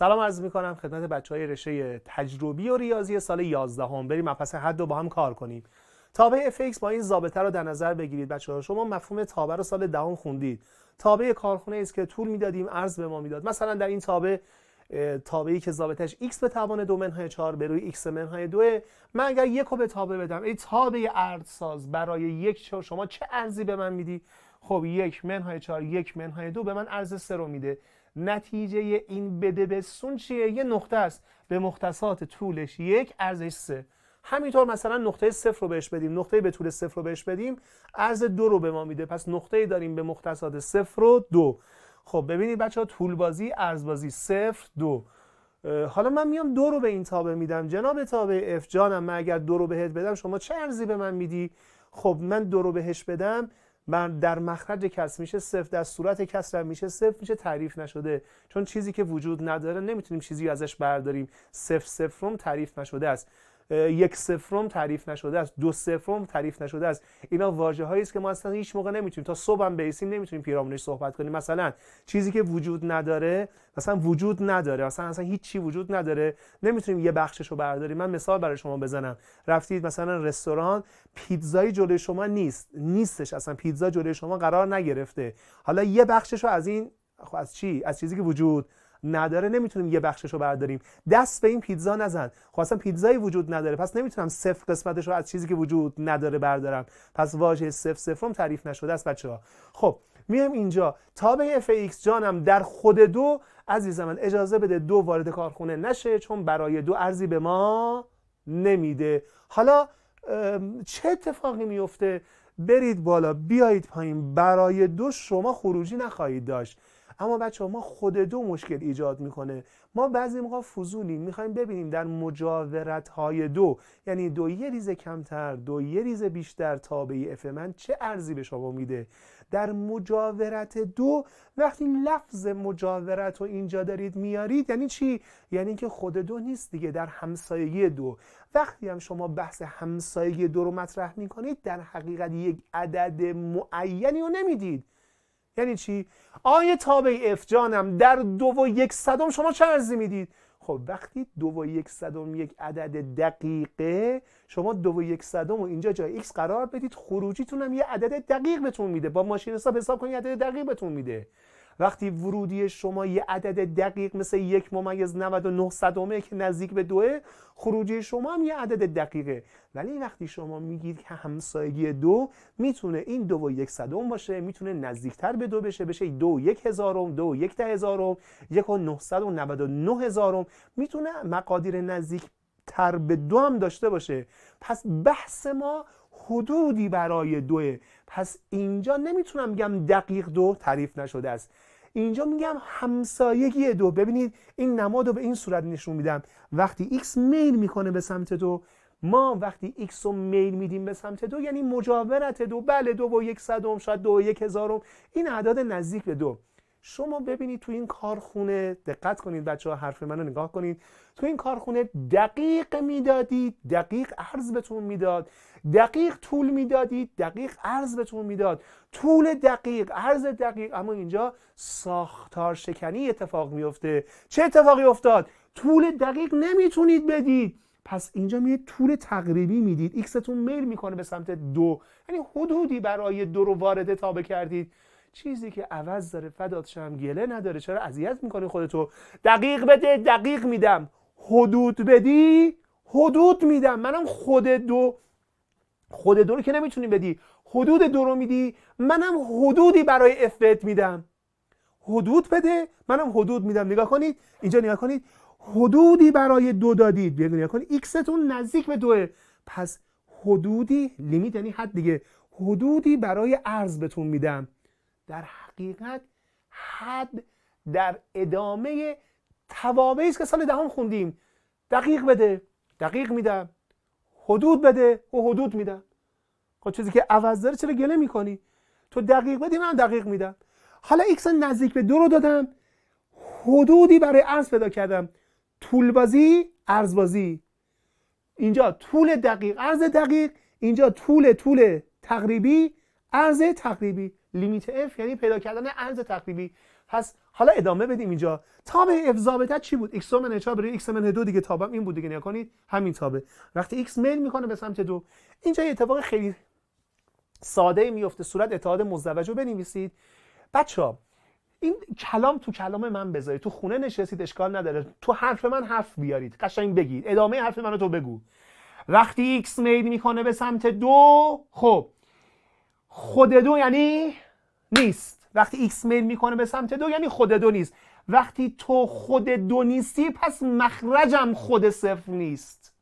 سلام عرض میکنم خدمت بچه های رشته تجربی و ریاضی سال 11 هم بریم مبحث حد رو با هم کار کنیم تابع FX با این ضابطه رو در نظر بگیرید بچه ها شما مفهوم تابع رو سال دهم خوندید تابع کارخونه است که طول میدادیم ارز به ما میداد مثلا در این تابع تابعی که ضابطش x به توان دو منهای 4 به روی x منهای 2 من اگر یک رو به تابع بدم ای تابع ارزساز برای یک شما چه ارزی به من میدی خب یک منهای 4 یک منهای 2 به من ارز 3 رو میده نتیجه این بده بسون چیه یه نقطه است به مختصات طولش یک ارزش سه همینطور مثلا نقطه صفر رو بهش بدیم نقطه به طول صفر رو بهش بدیم ارز دو رو به ما میده پس نقطه داریم به مختصات صفر و دو خب ببینید بچه ها طول بازی ارز بازی صفر دو حالا من میام دو رو به این تابه میدم جناب تابه اف جانم من اگر دو رو بهت بدم شما چه ارزی به من میدی خب من دو رو بهش بدم در مخرج کس میشه صفر در صورت کس میشه صفر میشه تعریف نشده چون چیزی که وجود نداره نمیتونیم چیزی ازش برداریم صفر صفرم تعریف نشده است یک سفرم تعریف نشده است دو سفرم تعریف نشده است اینا واجه است که ما اصلا هیچ موقع نمیتونیم تا صبح هم بیسیم نمیتونیم پیرامونش صحبت کنیم مثلا چیزی که وجود نداره مثلا وجود نداره اصلا اصلا هیچ وجود نداره نمیتونیم یه بخشش رو برداریم من مثال برای شما بزنم رفتید مثلا رستوران پیتزای جلوی شما نیست نیستش اصلا پیتزا جلوی شما قرار نگرفته حالا یه بخشش رو از این خب از چی از چیزی که وجود نداره نمیتونیم یه بخشش رو برداریم دست به این پیتزا نزن خواستم خب پیتزایی وجود نداره پس نمیتونم صفر قسمتش رو از چیزی که وجود نداره بردارم پس واژه صفر صفرم تعریف نشده است ها خب میام اینجا به اف ایکس جانم در خود دو عزیز اجازه بده دو وارد کارخونه نشه چون برای دو ارزی به ما نمیده حالا چه اتفاقی میفته برید بالا بیایید پایین برای دو شما خروجی نخواهید داشت اما بچه ها ما خود دو مشکل ایجاد میکنه ما بعضی موقع فضولی میخوایم ببینیم در مجاورت های دو یعنی دو یه ریز کمتر دو یه ریز بیشتر تابعی اف من چه ارزی به شما میده در مجاورت دو وقتی لفظ مجاورت رو اینجا دارید میارید یعنی چی یعنی اینکه خود دو نیست دیگه در همسایگی دو وقتی هم شما بحث همسایگی دو رو مطرح میکنید در حقیقت یک عدد معینی رو نمیدید یعنی چی آیا تابع اف جانم در دو و یک صدم شما چه ارزی میدید خب وقتی دو و یک صدم یک عدد دقیقه شما دو و یک صدم و اینجا جای x قرار بدید خروجیتون یه عدد دقیق بهتون میده با ماشین حساب حساب کنید عدد دقیق بهتون میده وقتی ورودی شما یه عدد دقیق مثل یک ممیز 99 صدومه که نزدیک به دوه خروجی شما هم یه عدد دقیقه ولی وقتی شما میگید که همسایگی دو میتونه این دو و یک صدم باشه میتونه نزدیکتر به دو بشه بشه دو و یک هزارم دو و یک ده هزارم یک و نه و نود هزارم میتونه مقادیر نزدیک تر به دو هم داشته باشه پس بحث ما حدودی برای دوه پس اینجا نمیتونم بگم دقیق دو تعریف نشده است اینجا میگم همسایگی دو ببینید این نماد رو به این صورت نشون میدم وقتی x میل میکنه به سمت دو ما وقتی x رو میل میدیم به سمت دو یعنی مجاورت دو بله دو و یک صدم شاید دو و یک هزارم این اعداد نزدیک به دو شما ببینید تو این کارخونه دقت کنید بچه ها حرف منو نگاه کنید تو این کارخونه دقیق میدادید دقیق عرض بهتون میداد دقیق طول میدادید دقیق عرض بهتون میداد طول دقیق عرض دقیق اما اینجا ساختار شکنی اتفاق میفته چه اتفاقی افتاد طول دقیق نمیتونید بدید پس اینجا میاید طول تقریبی میدید ایکستون میل میکنه به سمت دو یعنی حدودی برای دو رو وارد تابه کردید چیزی که عوض داره فدات گله نداره چرا اذیت میکنی خودتو دقیق بده دقیق میدم حدود بدی حدود میدم منم خود دو خود دو رو که نمیتونی بدی حدود دو رو میدی منم حدودی برای افت میدم حدود بده منم حدود میدم نگاه کنید اینجا نگاه کنید حدودی برای دو دادید بیا نگاه کنید ایکستون نزدیک به دوه پس حدودی لیمیت یعنی حد دیگه حدودی برای ارز بهتون میدم در حقیقت حد در ادامه توابعی است که سال دهم خوندیم دقیق بده دقیق میدم حدود بده و حدود میدم خب چیزی که عوض داره چرا گله میکنی تو دقیق بدی من دقیق میدم حالا ایکس نزدیک به دو رو دادم حدودی برای ارز پیدا کردم طول بازی عرض بازی اینجا طول دقیق عرض دقیق اینجا طول طول تقریبی عرض تقریبی لیمیت اف یعنی پیدا کردن ارز تقریبی پس حالا ادامه بدیم اینجا تاب اف ضابطه چی بود x من بر x من دو دیگه تابم این بود دیگه نگاه کنید همین تابه وقتی x میل میکنه به سمت دو اینجا یه اتفاق خیلی ساده میفته صورت اتحاد مزدوج رو بنویسید بچه این کلام تو کلام من بذارید تو خونه نشستید اشکال نداره تو حرف من حرف بیارید قشنگ بگید ادامه حرف منو تو بگو وقتی x میل میکنه به سمت دو خب خود دو یعنی نیست وقتی ایکس میل میکنه به سمت دو یعنی خود دو نیست وقتی تو خود دو نیستی پس مخرجم خود صفر نیست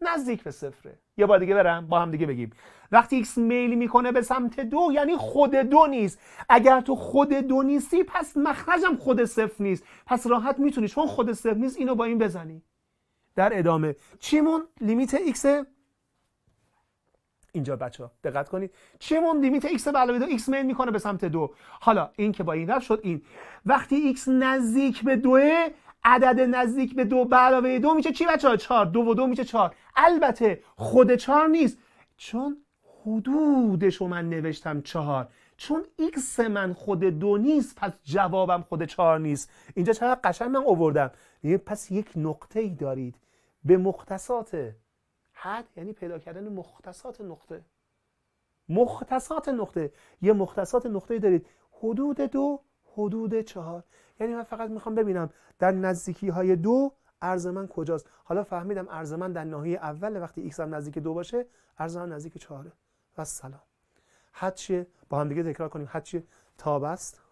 نزدیک به صفره یه بار دیگه برم با هم دیگه بگیم وقتی ایکس میل میکنه به سمت دو یعنی خود دو نیست اگر تو خود دو نیستی پس مخرجم خود صفر نیست پس راحت میتونی چون خود صفر نیست اینو با این بزنی در ادامه چیمون لیمیت ایکس اینجا بچه دقت کنید چه موند لیمیت x به علاوه دو x میل میکنه به سمت دو حالا این که با این رفت شد این وقتی x نزدیک به دوه عدد نزدیک به دو به علاوه دو میشه چی بچه ها چهار دو و دو میشه چار؟ البته خود چهار نیست چون حدودش من نوشتم چهار چون x من خود دو نیست پس جوابم خود چهار نیست اینجا چقدر قشنگ من اووردم پس یک نقطه ای دارید به مختصات حد یعنی پیدا کردن مختصات نقطه مختصات نقطه یه مختصات نقطه دارید حدود دو حدود چهار یعنی من فقط میخوام ببینم در نزدیکی های دو ارز من کجاست حالا فهمیدم ارز من در ناحیه اول وقتی x هم نزدیک دو باشه ارز من نزدیک چهاره و سلام حد چیه با هم دیگه تکرار کنیم حد چیه تاب است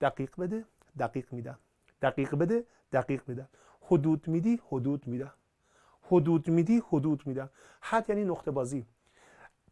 دقیق بده دقیق میدم دقیق بده دقیق میدم حدود میدی حدود میدم حدود میدی حدود میدم حد یعنی نقطه بازی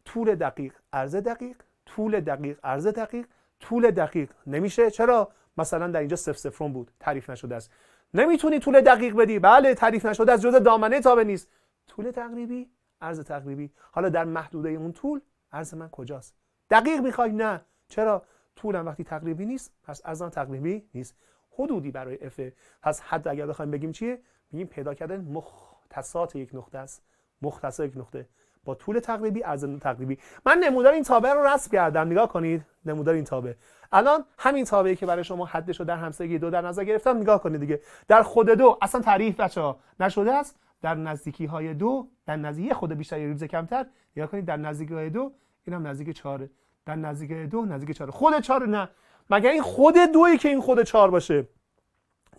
طول دقیق عرض دقیق طول دقیق عرض دقیق طول دقیق نمیشه چرا مثلا در اینجا صفر سفرون بود تعریف نشده است نمیتونی طول دقیق بدی بله تعریف نشده از جزء دامنه تابع نیست طول تقریبی عرض تقریبی حالا در محدوده اون طول عرض من کجاست دقیق میخوای نه چرا طولم وقتی تقریبی نیست پس آن تقریبی نیست حدودی برای اف پس حد اگر بخوایم بگیم چیه میگیم پیدا کردن مخ مختصات یک نقطه است مختص یک نقطه با طول تقریبی از تقریبی من نمودار این تابع رو رسم کردم نگاه کنید نمودار این تابع الان همین تابعی که برای شما حدش رو در همسایگی دو در نظر گرفتم نگاه کنید دیگه در خود دو اصلا تعریف بچه ها نشده است در نزدیکی های دو در نزدیکی خود بیشتر یا ریز کمتر یا کنید در نزدیکی های دو این هم نزدیک چهاره در نزدیک دو نزدیک چهاره خود چهار نه مگر این خود دوی که این خود چهار باشه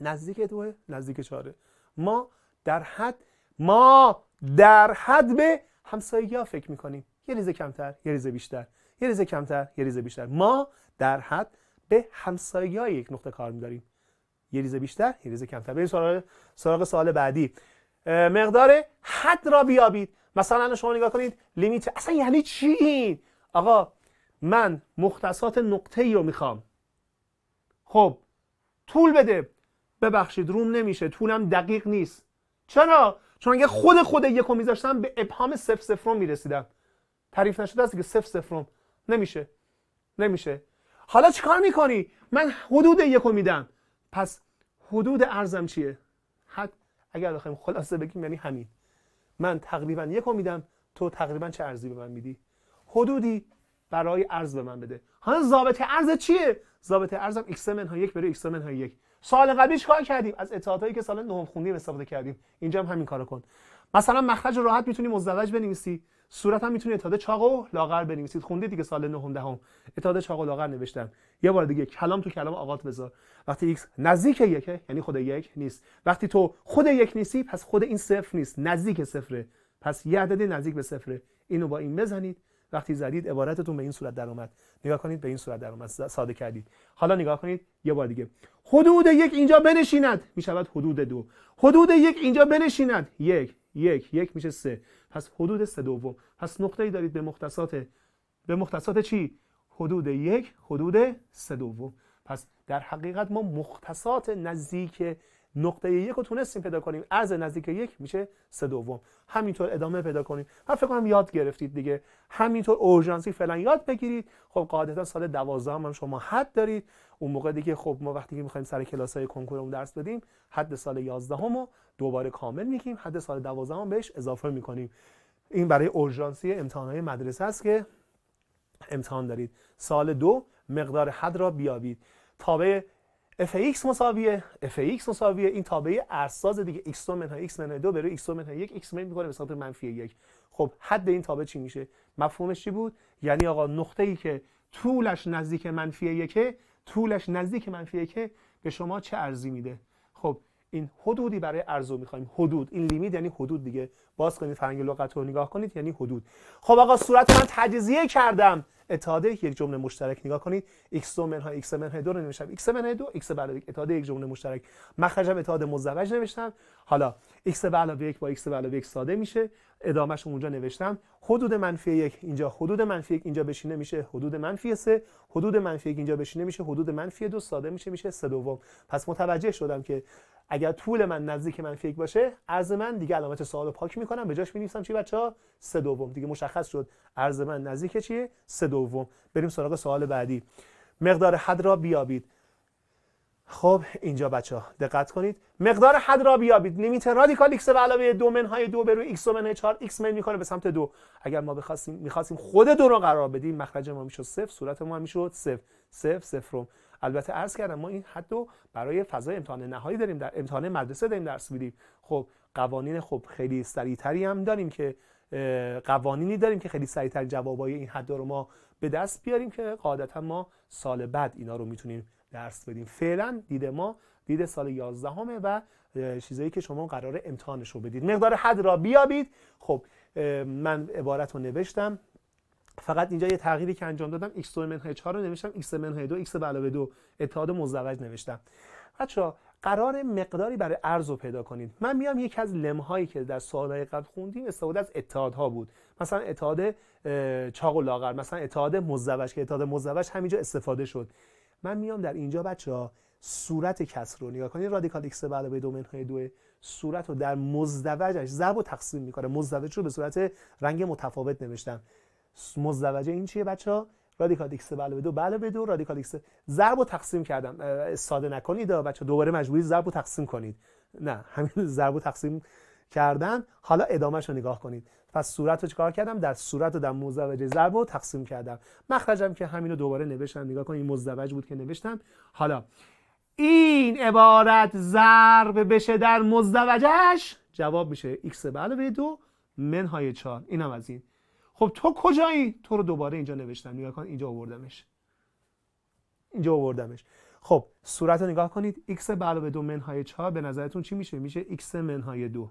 نزدیک دو نزدیک چهاره ما در حد ما در حد به همسایگی ها فکر میکنیم یه ریزه کمتر یه ریزه بیشتر یه ریزه کمتر یه ریزه بیشتر ما در حد به همسایگی های یک نقطه کار میداریم یه ریزه بیشتر یه ریزه کمتر بریم سراغ سراغ سوال بعدی مقدار حد را بیابید مثلا شما نگاه کنید لیمیت اصلا یعنی چی این آقا من مختصات نقطه ای رو میخوام خب طول بده ببخشید روم نمیشه طولم دقیق نیست چرا چون اگه خود خود یکو میذاشتم به ابهام سف صفرم میرسیدم تعریف نشده است که سف صفرم نمیشه نمیشه حالا چیکار میکنی من حدود یکو میدم پس حدود ارزم چیه حد اگر بخوایم خلاصه بگیم یعنی همین من تقریبا یکو میدم تو تقریبا چه ارزی به من میدی حدودی برای ارز به من بده حالا ضابطه ارز چیه ضابطه ارزم x منهای یک برای x منهای یک سال قبلیش کار کردیم از اطلاعاتی که سال نهم خوندیم استفاده کردیم اینجا هم همین کارو کن مثلا مخرج راحت میتونی مزدوج بنویسی صورت هم میتونی اتحاد چاق و لاغر بنویسید خونده دیگه سال نهم دهم اتحاد چاق و لاغر نوشتم یه بار دیگه کلام تو کلام آقات بذار وقتی ایکس نزدیک یکه یعنی خود یک نیست وقتی تو خود یک نیستی پس خود این صفر نیست نزدیک صفره پس یه عدد نزدیک به صفره اینو با این بزنید وقتی زدید عبارتتون به این صورت در نگاه کنید به این صورت در ساده کردید حالا نگاه کنید یه بار دیگه حدود یک اینجا بنشیند می شود حدود دو حدود یک اینجا بنشیند یک یک یک میشه سه پس حدود سه دوم پس ای دارید به مختصات به مختصات چی حدود یک حدود سه دوم پس در حقیقت ما مختصات نزدیک نقطه یک رو تونستیم پیدا کنیم از نزدیک یک میشه سه دوم همینطور ادامه پیدا کنیم من فکر کنم یاد گرفتید دیگه همینطور اورژانسی فعلا یاد بگیرید خب قاعدتا سال 12 هم شما حد دارید اون موقع دیگه خب ما وقتی که میخوایم سر کلاس های رو درس بدیم حد سال 11 رو دوباره کامل میگیم حد سال 12 هم بهش اضافه میکنیم این برای اورژانسی های مدرسه است که امتحان دارید سال دو مقدار حد را بیابید تابع fx مساویه fx مساویه این تابع ارساز دیگه x تو منهای x منهای 2 بر x تو منهای 1 x میل میکنه به سمت منفی 1 خب حد این تابع چی میشه مفهومش چی بود یعنی آقا نقطه ای که طولش نزدیک منفی 1 طولش نزدیک منفی 1 به شما چه ارزی میده خب این حدودی برای ارزو میخوایم حدود این لیمیت یعنی حدود دیگه باز کنید فرهنگ لغت رو نگاه کنید یعنی حدود خب آقا صورت من تجزیه کردم اتحاده یک جمله مشترک نگاه کنید x دو منهای x منهای دو رو نوشتم x منهای دو x به یک اتحاد یک جمله مشترک مخرجم اتحاد مزوج نوشتم حالا x به علاوه یک با x به علاوه یک ساده میشه ادامهش اونجا نوشتم حدود منفی یک اینجا حدود منفی یک اینجا بشینه میشه حدود منفی سه حدود منفی یک اینجا بشینه میشه حدود منفی دو ساده میشه میشه سه دوم پس متوجه شدم که اگر طول من نزدیک من فکر باشه عرض من دیگه علامت سوال رو پاک میکنم به جاش مینویسم چی ها؟ سه دوم دیگه مشخص شد عرض من نزدیک چیه سه دوم بریم سراغ سوال بعدی مقدار حد را بیابید خب اینجا بچه ها دقت کنید مقدار حد را بیابید لیمیت رادیکال ایکس به علاوه دو منهای دو به روی x منهای 4 x میکنه به سمت دو اگر ما بخواستیم میخواستیم خود دو رو قرار بدیم مخرج ما میشد صفر صورت ما میشد صفر صفر صفر البته عرض کردم ما این حد برای فضای امتحان نهایی داریم در امتحان مدرسه داریم درس میدیم خب قوانین خب خیلی سریعتری هم داریم که قوانینی داریم که خیلی سریعتر جوابای این حد رو ما به دست بیاریم که قاعدتا ما سال بعد اینا رو میتونیم درس بدیم فعلا دید ما دید سال 11 همه و چیزایی که شما قرار امتحانش رو بدید مقدار حد را بیابید خب من عبارت رو نوشتم فقط اینجا یه تغییری که انجام دادم x2 منهای 4 رو نوشتم x منهای 2 x به علاوه 2 اتحاد مزدوج نوشتم بچا قرار مقداری برای ارز رو پیدا کنید من میام یکی از لم هایی که در سوالای قبل خوندیم استفاده از اتحادها بود مثلا اتحاد چاق و لاغر مثلا اتحاد مزدوج که اتحاد مزدوج همینجا استفاده شد من میام در اینجا بچا صورت کسر رو نگاه کنید رادیکال x به علاوه 2 منهای 2 صورت رو در مزدوجش ضرب و تقسیم میکنه مزدوج رو به صورت رنگ متفاوت نوشتم مزدوجه این چیه بچه ها رادیکال ایکس بله به دو بله به دو رادیکال ایکس ضرب رو تقسیم کردم ساده نکنید بچه دوباره مجبوری ضرب رو تقسیم کنید نه همین ضرب رو تقسیم کردن حالا ادامهش رو نگاه کنید پس صورت رو چکار کردم در صورت و در مزدوج ضرب رو تقسیم کردم مخرجم که همین رو دوباره نوشتم نگاه کنید مزدوج بود که نوشتم حالا این عبارت ضرب بشه در مزدوجش جواب میشه x به علاوه دو منهای چهار اینم از این خب تو کجایی تو رو دوباره اینجا نوشتم نگاه کن اینجا آوردمش اینجا آوردمش خب صورت رو نگاه کنید x به علاوه دو منهای 4 به نظرتون چی میشه میشه x منهای دو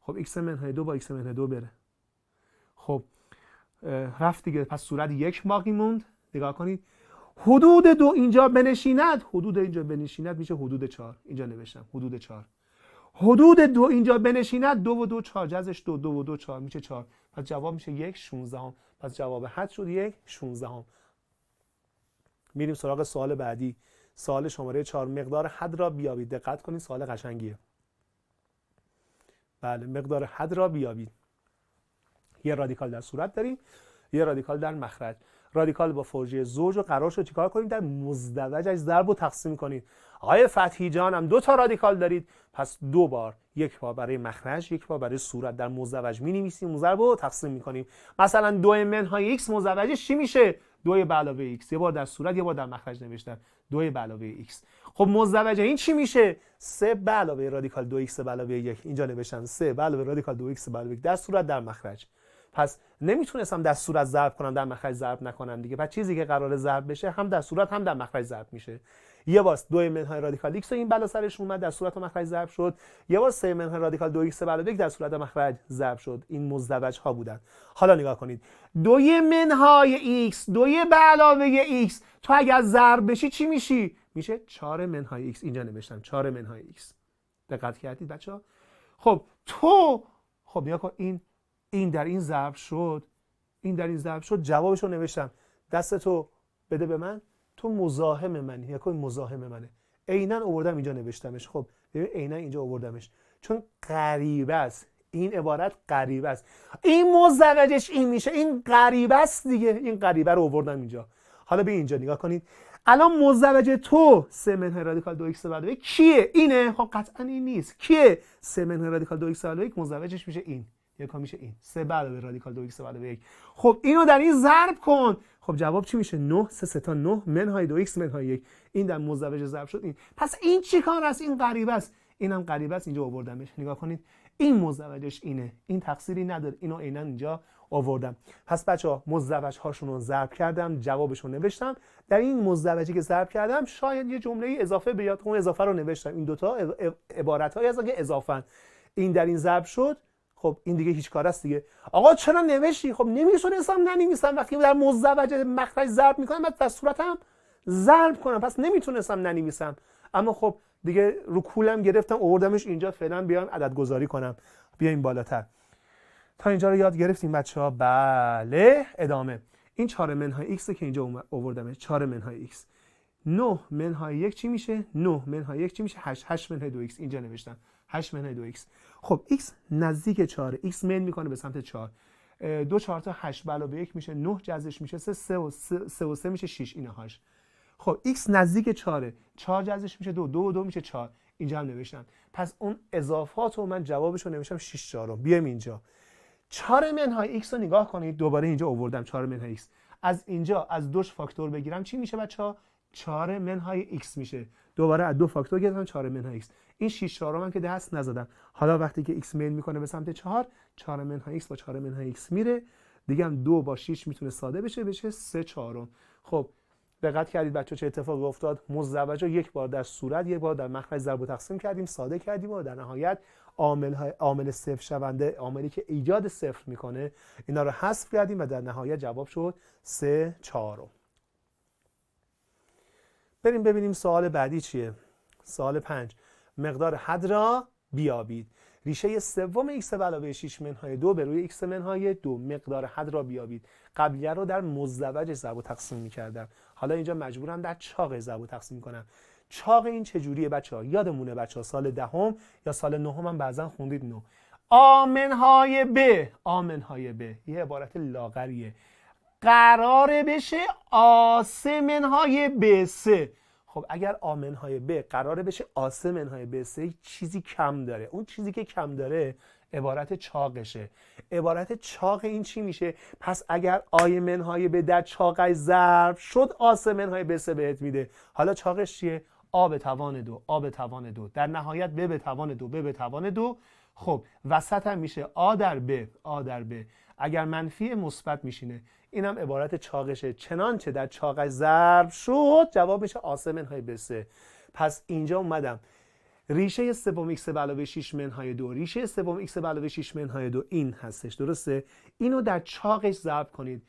خب x منهای دو با x منهای دو بره خب رفت دیگه پس صورت یک باقی موند نگاه کنید حدود دو اینجا بنشیند حدود اینجا بنشیند میشه حدود چهار اینجا نوشتم حدود چهار حدود دو اینجا بنشیند دو و دو چهار جزش دو دو و دو چهار میشه چهار پس جواب میشه یک 16 هم. پس جواب حد شد یک 16 هم. میریم سراغ سوال بعدی سوال شماره چهار مقدار حد را بیابید دقت کنید سوال قشنگیه بله مقدار حد را بیابید یه رادیکال در صورت داریم یه رادیکال در مخرج رادیکال با فرجی زوج و قرار شد چیکار کنیم در مزدوجش ضرب و تقسیم کنیم آقای فتحی جان هم دو تا رادیکال دارید پس دو بار یک بار برای مخرج یک بار برای صورت در مزدوج می نویسیم ضرب و تقسیم می کنیم مثلا دو منهای x مزدوجش چی میشه دو به علاوه x یه بار در صورت یه بار در مخرج نوشتن دو به علاوه x خب مزدوج این چی میشه 3 به علاوه رادیکال 2x به علاوه 1 اینجا نوشتن 3 به علاوه رادیکال 2x به علاوه 1 در صورت در مخرج پس نمیتونستم در صورت ضرب کنم در مخرج ضرب نکنم دیگه پس چیزی که قرار ضرب بشه هم در صورت هم در مخرج ضرب میشه یه باز دو منهای رادیکال x این بلا سرش اومد در صورت و مخرج ضرب شد یه باز سه منهای رادیکال دو ایکس بلا در صورت و مخرج ضرب شد این مزدوج ها بودن حالا نگاه کنید دوی منهای x دوی به علاوه x تو اگر ضرب بشی چی میشی میشه چهار منهای x اینجا نوشتم چهار منهای x دقت کردید بچه ها خب تو خب نگاه این این در این ضرب شد این در این ضرب شد جوابش رو نوشتم دست تو بده به من تو مزاحم منی یکوی مزاحم منه عینا آوردم اینجا نوشتمش خب ببین عینا اینجا آوردمش چون غریبه است این عبارت غریب است این مزوجش این میشه این غریبه است دیگه این غریبه رو آوردم اینجا حالا به اینجا نگاه کنید الان مزوج تو سه رادیکال دو ایکس کیه اینه خب قطعا این نیست کیه سه رادیکال دو ایکس میشه این یکا میشه این سه بعد به رادیکال دو x بعد به یک خب اینو در این ضرب کن خب جواب چی میشه 9 سه سه تا 9 منهای 2 x منهای یک این در مزدوج ضرب شد این پس این چیکار است این غریب است اینم غریب است اینجا آوردمش نگاه کنید این مزدوجش اینه این تقصیری نداره اینو عینا اینجا آوردم پس بچه ها مزدوج هاشون رو ضرب کردم جوابشون نوشتم در این مزدوجی که ضرب کردم شاید یه جمله اضافه بیاد اون اضافه رو نوشتم این دوتا عبارت هایی از که اضافن این در این ضرب شد خب این دیگه هیچ کار است دیگه آقا چرا نوشتی خب نمیتونستم ننویسم وقتی در مزدوج مخرج ضرب میکنم بعد صورتم ضرب کنم پس نمیتونستم ننویسم اما خب دیگه رو کولم گرفتم آوردمش اینجا فعلا بیام عدد گذاری کنم بیایم بالاتر تا اینجا رو یاد گرفتیم بچه ها بله ادامه این 4 منهای X که اینجا اووردمه 4 منهای X 9 منهای یک چی میشه 9 منهای یک چی میشه 8 8 منهای 2 x اینجا نوشتم 8 منهای 2 x خب x نزدیک 4 x میل میکنه به سمت 4 دو 4 تا 8 بلا به 1 میشه 9 جزش میشه 3 3 و 3 و 3 میشه 6 اینا هاش خب x نزدیک 4 4 جزش میشه 2 2 و 2 میشه 4 اینجا هم نوشتم پس اون اضافات رو من جوابش رو نوشتم 6 4 رو بیایم اینجا 4 منهای x رو نگاه کنید دوباره اینجا آوردم 4 منهای x از اینجا از دوش فاکتور بگیرم چی میشه بچه 4 منهای x میشه دوباره از دو فاکتور گرفتم 4 منهای x این 6 4 من که دست نزدم حالا وقتی که x میل میکنه به سمت 4 4 منهای x با 4 منهای x میره دیگه هم 2 با 6 میتونه ساده بشه بشه 3 4 خب دقت کردید بچه چه اتفاقی افتاد مزوجا یک بار در صورت یک بار در مخرج ضرب و تقسیم کردیم ساده کردیم و در نهایت عامل عامل صفر شونده عاملی که ایجاد صفر میکنه اینا رو حذف کردیم و در نهایت جواب شد 3 4 بریم ببینیم سوال بعدی چیه سوال 5 مقدار حد را بیابید ریشه سوم x به علاوه 6 منهای دو به روی x منهای دو مقدار حد را بیابید قبلیه رو در مزدوج زبو و تقسیم میکردم حالا اینجا مجبورم در چاق زبو تقسیم کنم چاق این چجوریه بچه ها یادمونه بچه ها سال دهم ده یا سال نهم هم بعضا خوندید نو آمنهای ب آمنهای ب یه عبارت لاغریه قرار بشه منهای ب سه خب اگر آمنهای ب قراره بشه منهای ب سه چیزی کم داره اون چیزی که کم داره عبارت چاقشه عبارت چاق این چی میشه پس اگر آی منهای به در چاقش ضرب شد آسه منهای ب سه بهت میده حالا چاقش چیه آب توان دو آب توان دو در نهایت ب به توان دو ب به توان دو خب وسط میشه آ در ب آ در ب اگر منفی مثبت میشینه اینم عبارت چاقشه چه در چاقش ضرب شد جواب میشه آسه های بسه پس اینجا اومدم ریشه سوم ایکس به علاوه 6 منهای دو ریشه سوم ایکس به علاوه 6 منهای دو این هستش درسته اینو در چاقش ضرب کنید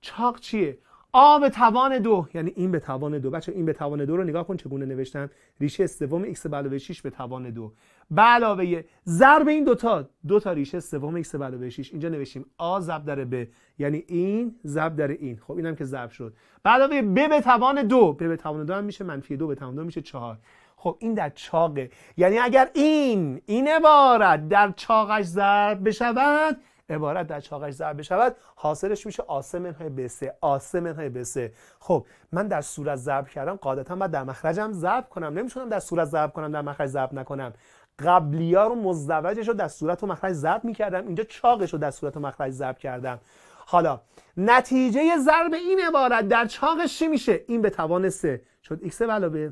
چاق چیه آ به توان دو یعنی این به توان دو بچه این به توان دو رو نگاه کن چگونه نوشتن ریشه سوم ایکس به علاوه 6 به توان دو به علاوه ضرب این دوتا دو تا ریشه سوم ایکس به علاوه 6 اینجا نوشیم آ ضرب در ب یعنی این ضرب در این خب اینم که ضرب شد به علاوه ب به توان دو ب به توان دو هم میشه منفی دو به توان دو میشه چهار خب این در چاقه یعنی اگر این این عبارت در چاقش ضرب بشود عبارت در چاقش ضرب بشود حاصلش میشه آسه منهای بسه آسه منهای بسه خب من در صورت ضرب کردم قاعدتا باید در مخرجم ضرب کنم نمیتونم در صورت ضرب کنم در مخرج ضرب نکنم قبلی ها رو مزدوجش رو در صورت و مخرج ضرب میکردم اینجا چاقش رو در صورت و مخرج ضرب کردم حالا نتیجه ضرب این عبارت در چاقش چی میشه این به توان 3 شد x علاوه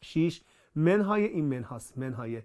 6 منهای این منهاست منهای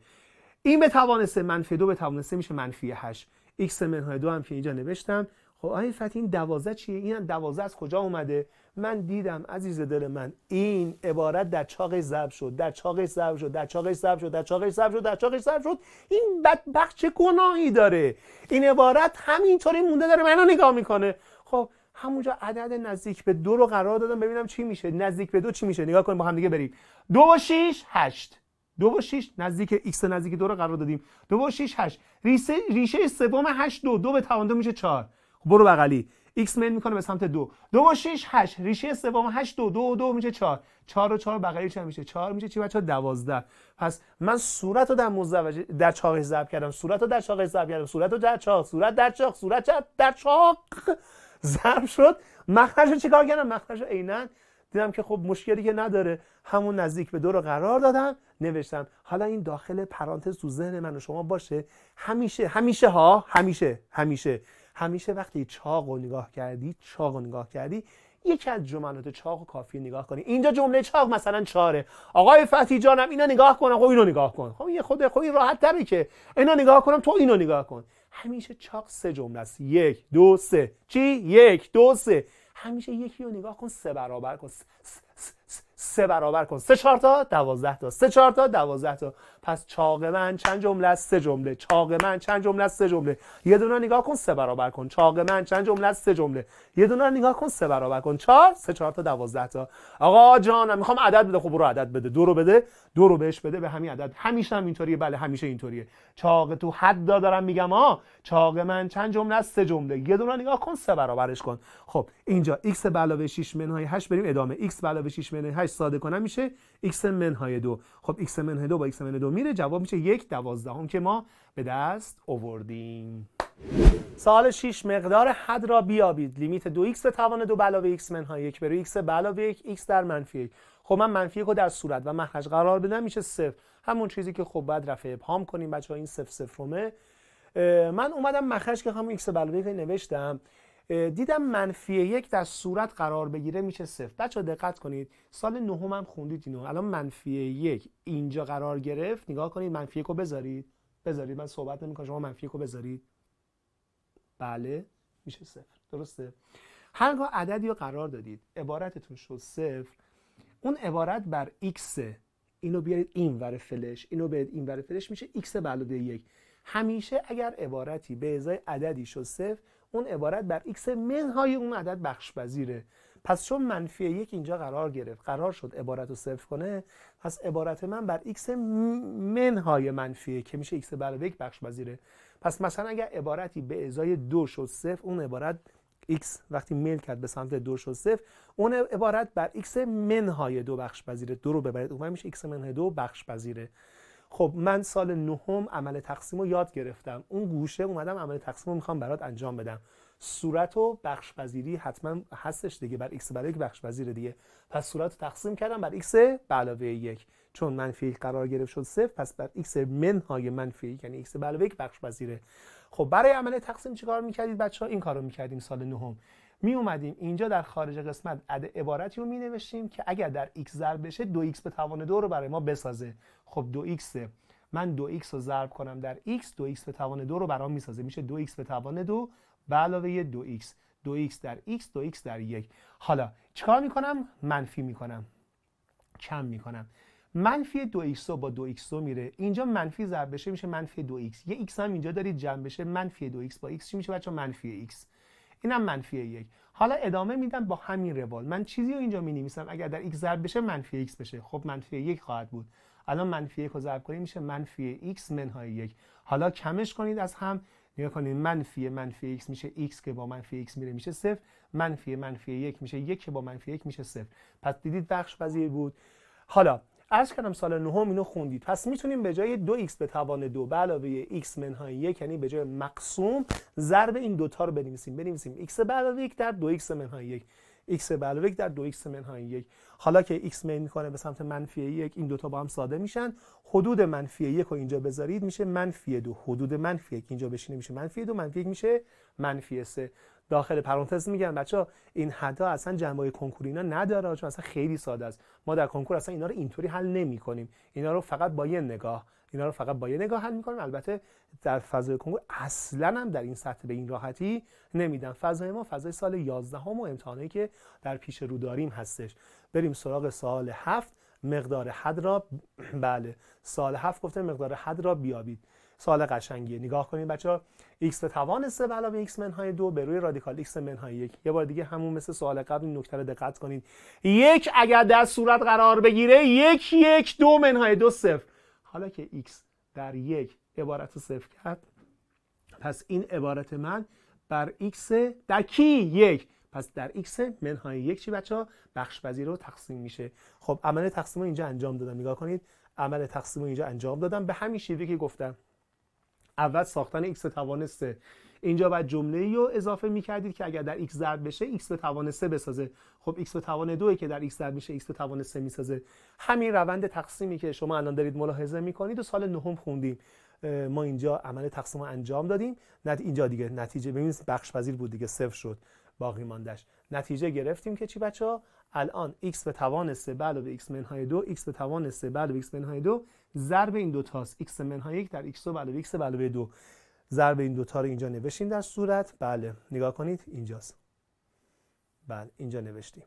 این به توان 3 منفی 2 به توان 3 میشه منفی 8 x منهای 2 هم که اینجا نوشتم خب آقای فتی این 12 چیه این 12 از کجا اومده من دیدم عزیز دل من این عبارت در چاقش ضرب شد در چاقش ضرب شد در چاقش ضرب شد در چاقش ضرب شد در چاقش ضرب شد این بدبخت چه گناهی داره این عبارت همینطوری مونده داره منو نگاه میکنه خب همونجا عدد نزدیک به دو رو قرار دادم ببینم چی میشه نزدیک به دو چی میشه نگاه کنیم با هم دیگه بریم دو و شیش هشت دو و 6 نزدیک x نزدیک دو رو قرار دادیم دو و 6 هشت. ریشه ریشه سوم 8 دو دو به توان دو میشه 4 خب، برو بغلی x میل میکنه به سمت دو دو با 6 8 ریشه سوم 8 دو دو دو میشه 4 4 و 4 بغلی چند میشه 4 میشه چی بچه 12 پس من صورت رو در مزدوج در چاقش ضرب کردم صورت رو در چاقش ضرب کردم صورت رو در چاق صورت در چاق صورت در چاق ضرب شد مخرج رو چیکار کردم مخرج رو عیناً دیدم که خب مشکلی که نداره همون نزدیک به دو رو قرار دادم نوشتم حالا این داخل پرانتز تو ذهن من و شما باشه همیشه همیشه ها همیشه همیشه همیشه وقتی چاق و نگاه کردی چاق و نگاه کردی یکی از جملات چاق و کافی نگاه کنی اینجا جمله چاق مثلا چاره آقای فتی جانم اینا نگاه کنم خب اینو نگاه کن خب یه خود خب راحت تره که اینا نگاه کنم تو اینو نگاه کن همیشه چاق سه جمله است یک دو سه چی یک دو سه همیشه یکی رو نگاه کن سه برابر کن سه برابر کن سه چهار تا دوازده تا سه چهار تا دوازده تا پس چاق من چند جمله است سه جمله چاق من چند جمله است سه جمله یه دونه نگاه کن سه برابر کن چاق من چند جمله است سه جمله یه دونه نگاه کن سه برابر کن چهار سه چهار تا دوازده تا آقا جانم میخوام عدد بده خب رو عدد بده دو رو بده دو رو بهش بده به همین عدد همیشه هم اینطوریه بله همیشه اینطوریه چاق تو حد دارم میگم ها چاق من چند جمله است سه جمله یه دونه نگاه کن سه برابرش کن خب اینجا x به علاوه 6 منهای 8 بریم ادامه x علاوه 6 منهای 8 ساده کنم میشه x منهای 2 خب x منهای 2 با x منهای 2 میره جواب میشه یک دوازدهم که ما به دست آوردیم سال 6 مقدار حد را بیابید لیمیت 2x به توان 2 علاوه x منهای 1 بر x به علاوه 1 x در منفی 1 خب من منفی رو در صورت و مخرج قرار بدم میشه صفر همون چیزی که خب بعد رفع ابهام کنیم بچه‌ها این 0 صفر صفرومه من اومدم مخرج که همون x به علاوه 1 نوشتم دیدم منفی یک در صورت قرار بگیره میشه صفر بچه دقت کنید سال نهم هم خوندید اینو الان منفی یک اینجا قرار گرفت نگاه کنید منفی یک رو بذارید بذارید من صحبت نمی کنم شما منفی یک رو بذارید بله میشه صفر درسته هرگاه عددی رو قرار دادید عبارتتون شد صفر اون عبارت بر x اینو بیارید این ور فلش اینو بیارید این ور فلش میشه x به یک همیشه اگر عبارتی به ازای عددی شد صفر اون عبارت بر x منهای اون عدد بخش پذیره پس چون منفی یک اینجا قرار گرفت قرار شد عبارت رو صفر کنه پس عبارت من بر x منهای منفیه که میشه x بر یک بخش پذیره پس مثلا اگر عبارتی به ازای دو شد صفر اون عبارت x وقتی میل کرد به سمت دو شد صفر اون عبارت بر x منهای دو بخش پذیره دو رو ببرید اون میشه x منهای دو بخش پذیره خب من سال نهم عمل تقسیم رو یاد گرفتم اون گوشه اومدم عمل تقسیم رو میخوام برات انجام بدم صورت و بخش پذیری حتما هستش دیگه بر x برای یک بخش پذیر دیگه پس صورت تقسیم کردم بر x به علاوه یک چون منفی قرار گرفت شد صفر پس بر x منهای منفی یک یعنی x علاوه یک بخش پذیره خب برای عمل تقسیم چیکار میکردید بچه ها این کار رو میکردیم سال نهم می اومدیم اینجا در خارج قسمت عد عبارتی رو می نوشتیم که اگر در x ضرب بشه 2x به توان 2 رو برای ما بسازه خب 2x من 2x رو ضرب کنم در x 2x به توان 2 رو برام میسازه میشه 2x به توان 2 به علاوه 2x 2x در x 2x در 1 حالا چیکار میکنم منفی میکنم کم میکنم منفی 2x رو با 2x رو میره اینجا منفی ضرب بشه میشه منفی 2x یه x هم اینجا دارید جمع بشه منفی 2x با x چی میشه بچه منفی x اینم منفی یک حالا ادامه میدم با همین روال من چیزی رو اینجا می نویسم اگر در x ضرب بشه منفی x بشه خب منفی یک خواهد بود الان منفی یک رو ضرب کنیم میشه منفی x منهای یک حالا کمش کنید از هم نگاه کنید منفی منفی x میشه x که با منفی x میره میشه صفر منفی منفی یک میشه یک که با منفی یک میشه صفر پس دیدید بخش پذیر بود حالا عرض کردم سال نهم اینو خوندید پس میتونیم به جای 2x به توان 2 به علاوه x منهای 1 یعنی به جای مقسوم ضرب این دوتا رو بنویسیم بنویسیم x به علاوه 1 در 2x منهای 1 x به علاوه 1 در 2x منهای 1 حالا که x میل میکنه به سمت منفی 1 این دوتا با هم ساده میشن حدود منفی 1 رو اینجا بذارید میشه منفی 2 حدود منفی 1 اینجا بشینه میشه منفی 2 منفی 1 میشه منفی 3 داخل پرانتز میگم بچه این حدا اصلا جنبه کنکور اینا نداره چون اصلا خیلی ساده است ما در کنکور اصلا اینا رو اینطوری حل نمی کنیم اینا رو فقط با یه نگاه اینا رو فقط با یه نگاه حل میکنیم البته در فضای کنکور اصلا هم در این سطح به این راحتی نمیدن فضای ما فضای سال 11 هم و امتحانی که در پیش رو داریم هستش بریم سراغ سال هفت مقدار حد را بله سال هفت گفته مقدار حد را بیابید سال قشنگیه نگاه کنید بچه ها x به توان 3 به علاوه x منهای 2 به روی رادیکال x منهای 1 یه بار دیگه همون مثل سوال قبل این نکته رو دقت کنید یک اگر در صورت قرار بگیره یک یک دو منهای دو صفر حالا که x در یک عبارت رو صفر کرد پس این عبارت من بر x در کی یک پس در x منهای یک چی بچه ها بخش پذیر رو تقسیم میشه خب عمل تقسیم رو اینجا انجام دادم نگاه کنید عمل تقسیم اینجا انجام دادم به همین شیوه که گفتم اول ساختن x به توان اینجا بعد جمله ای رو اضافه میکردید که اگر در x ضرب بشه x به توان 3 بسازه خب x به توان 2 که در x ضرب میشه x به توان 3 میسازه همین روند تقسیمی که شما الان دارید ملاحظه میکنید و سال نهم خوندیم ما اینجا عمل تقسیم رو انجام دادیم نت اینجا دیگه نتیجه ببینید بخش پذیر بود دیگه صفر شد باقی ماندش نتیجه گرفتیم که چی بچه ها الان x به توان 3 بله به x منهای 2 x به توان 3 بله به x منهای 2 ضرب این دو تاست x منهای یک در x و علاوه x علاوه دو. ضرب این دوتا رو اینجا نوشتیم در صورت بله نگاه کنید اینجاست بله اینجا نوشتیم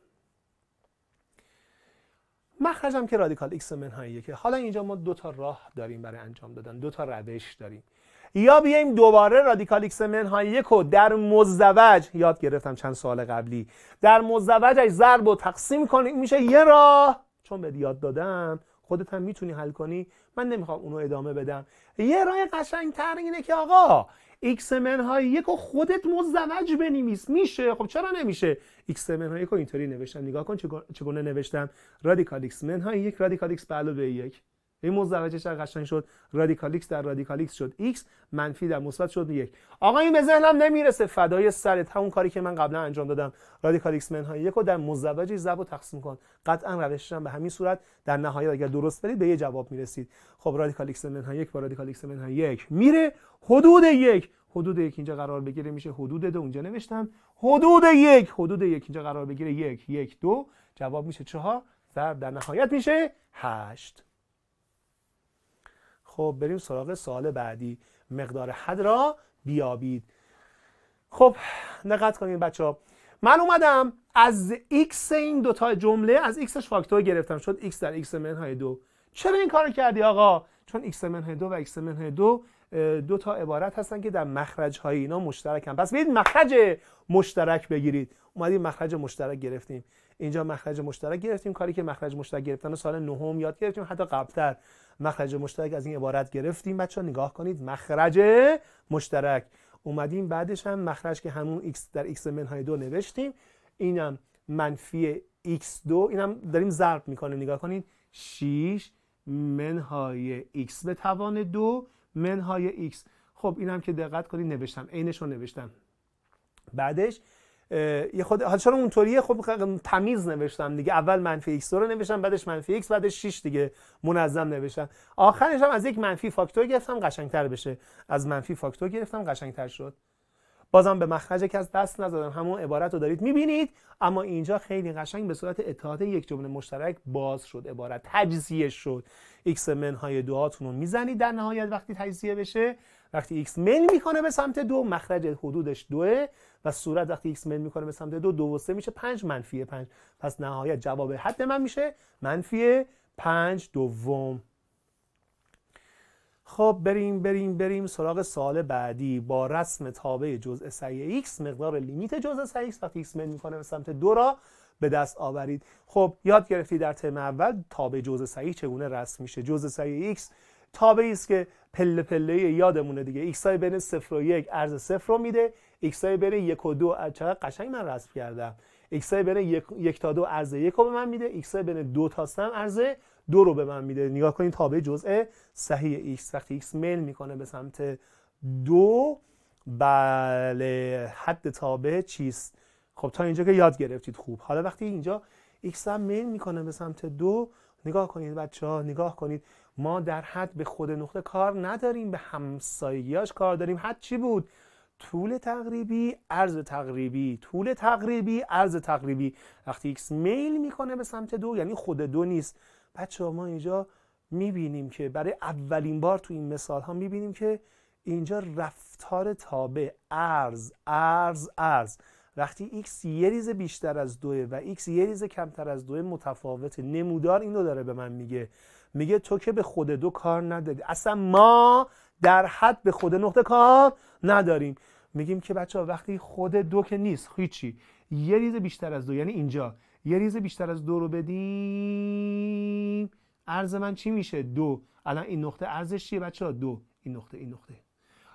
مخرجم که رادیکال x منهای یکه حالا اینجا ما دو تا راه داریم برای انجام دادن دو تا روش داریم یا بیایم دوباره رادیکال x منهای یک رو در مزدوج یاد گرفتم چند سال قبلی در مزدوجش ضرب و تقسیم کنیم میشه یه راه چون به یاد دادم خودت هم میتونی حل کنی من نمیخوام اونو ادامه بدم یه راه قشنگتر اینه که آقا ایکس من های یک خودت مزوج بنویس میشه خب چرا نمیشه ایکس من های یک اینطوری نوشتم نگاه کن چگونه نوشتم رادیکال ایکس من های یک رادیکال بله، ایکس به یک این مزدوجه چقدر قشنگ شد رادیکالیکس در رادیکالیکس شد x منفی در مثبت شد یک آقا این به ذهنم نمیرسه فدای سرت همون کاری که من قبلا انجام دادم رادیکالیکس منهای یک رو در مزدوج ضرب و تقسیم کن قطعا روشش به همین صورت در نهایت اگر درست برید به یه جواب میرسید خب رادیکالیکس منهای یک با رادیکالیکس منهای یک میره حدود یک حدود یک اینجا قرار بگیره میشه حدود دو اونجا نوشتم حدود یک حدود یک اینجا قرار بگیره یک یک دو جواب میشه چهار ضرب در نهایت میشه هشت خب بریم سراغ سال بعدی مقدار حد را بیابید خب نقد کنید بچه ها من اومدم از x این دوتا جمله از xش فاکتور گرفتم شد x در x منهای دو چرا این کار کردی آقا؟ چون x منهای دو و x منهای دو دو تا عبارت هستن که در مخرج های اینا مشترکن پس برید مخرج مشترک بگیرید اومدیم مخرج مشترک گرفتیم اینجا مخرج مشترک گرفتیم کاری که مخرج مشترک گرفتن سال نهم یاد گرفتیم حتی قبلتر مخرج مشترک از این عبارت گرفتیم بچه ها نگاه کنید مخرج مشترک اومدیم بعدش هم مخرج که همون x در x منهای دو نوشتیم اینم منفی x2 اینم داریم ضرب میکنیم نگاه کنید 6 منهای x به توان دو منهای x خب اینم که دقت کنید نوشتم عینش رو نوشتم بعدش یه خود حالا چرا اونطوریه خب تمیز نوشتم دیگه اول منفی x رو نوشتم بعدش منفی x بعدش 6 دیگه منظم نوشتم آخرش هم از یک منفی فاکتور گرفتم قشنگتر بشه از منفی فاکتور گرفتم قشنگتر شد بازم به مخرج از دست نزدم همون عبارت رو دارید میبینید اما اینجا خیلی قشنگ به صورت اتحاد یک جمله مشترک باز شد عبارت تجزیه شد x منهای هاتون رو میزنید در نهایت وقتی تجزیه بشه وقتی x میل میکنه به سمت دو مخرج حدودش دوه و صورت وقتی x میل میکنه به سمت دو دو و سه میشه پنج منفی پنج پس نهایت جواب حد من میشه منفی پنج دوم خب بریم بریم بریم سراغ سال بعدی با رسم تابع جزء سعی x مقدار لیمیت جزء سعی x وقتی x میل میکنه به سمت دو را به دست آورید خب یاد گرفتی در ترم اول تابع جزء سعی چگونه رسم میشه جزء سعی x تابعی است که پله پله یادمونه دیگه های بین 0 و 1 ارز 0 رو میده های بین 1 و 2 چقدر قشنگ من رسم کردم های بین 1 تا 2 ارز 1 رو به من میده های بین 2 تا 3 ارز 2 رو به من میده نگاه کنید تابع جزء صحیح x وقتی x میل میکنه به سمت 2 بله حد تابع چیست خب تا اینجا که یاد گرفتید خوب حالا وقتی اینجا x هم میل میکنه به سمت 2 نگاه کنید بچه ها نگاه کنید ما در حد به خود نقطه کار نداریم به همسایگیاش کار داریم حد چی بود طول تقریبی عرض تقریبی طول تقریبی عرض تقریبی وقتی x میل میکنه به سمت دو یعنی خود دو نیست بچه ما اینجا میبینیم که برای اولین بار تو این مثال ها میبینیم که اینجا رفتار تابع ارز ارز ارز وقتی x یه ریز بیشتر از دوه و x یه ریز کمتر از دوه متفاوت نمودار اینو داره به من میگه میگه تو که به خود دو کار نداری. اصلا ما در حد به خود نقطه کار نداریم میگیم که بچه ها وقتی خود دو که نیست هیچی یه ریز بیشتر از دو یعنی اینجا یه ریز بیشتر از دو رو بدیم عرض من چی میشه دو الان این نقطه ارزش چیه بچه ها دو این نقطه این نقطه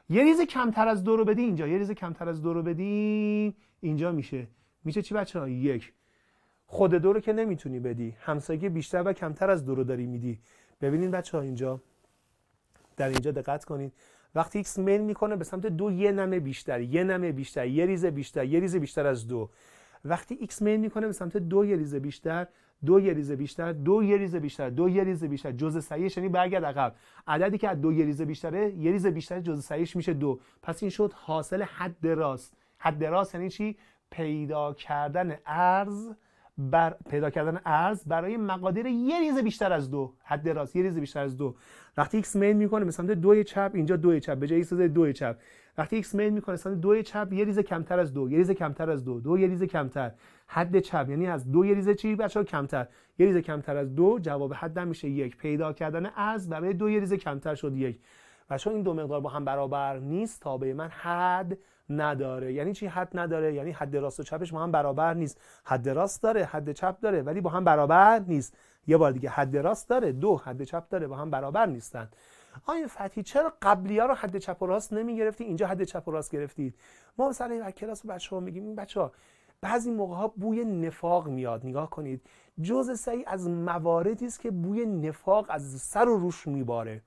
یه ریز کمتر از دو رو بدی اینجا یه ریز کمتر از دو رو بدی اینجا میشه میشه چی بچه ها یک خود دو رو که نمیتونی بدی همسایگی بیشتر و کمتر از دو رو داری میدی ببینید بچه ها اینجا در اینجا دقت کنید وقتی x میل میکنه به سمت دو یه نمه بیشتر یه نمه بیشتر یه ریز بیشتر یه ریز بیشتر از دو وقتی x میل میکنه به سمت دو یه ریز بیشتر دو یه ریز بیشتر دو یه ریز بیشتر دو یه ریز بیشتر جزء صحیحش یعنی برگرد عقب عددی که از دو یه ریز بیشتره یه ریز بیشتر جزء صحیحش میشه دو پس این شد حاصل حد راست حد راست یعنی چی پیدا کردن ارز بر پیدا کردن ارز برای مقادیر یه ریز بیشتر از دو حد راست یه ریز بیشتر از دو وقتی ایکس میل میکنه به سمت دو چپ اینجا دو چپ به جای ایکس دو چپ وقتی ایکس میل میکنه سمت دو چپ یه ریز کمتر از دو یه ریز کمتر از دو دو یه ریز کمتر حد چپ یعنی از دو یه ریز چی بچه‌ها کمتر یه ریز کمتر از دو جواب حد میشه یک پیدا کردن ارز برای دو یه ریز کمتر شد یک و این دو مقدار با هم برابر نیست تابع من حد نداره یعنی چی حد نداره یعنی حد راست و چپش با هم برابر نیست حد راست داره حد چپ داره ولی با هم برابر نیست یه بار دیگه حد راست داره دو حد چپ داره با هم برابر نیستن آیا فتی چرا قبلی ها رو حد چپ و راست نمی گرفتی اینجا حد چپ و راست گرفتید ما مثلا این کلاس بچه ها میگیم این بچه ها بعضی موقع ها بوی نفاق میاد نگاه کنید جزء سعی از مواردی است که بوی نفاق از سر و روش میباره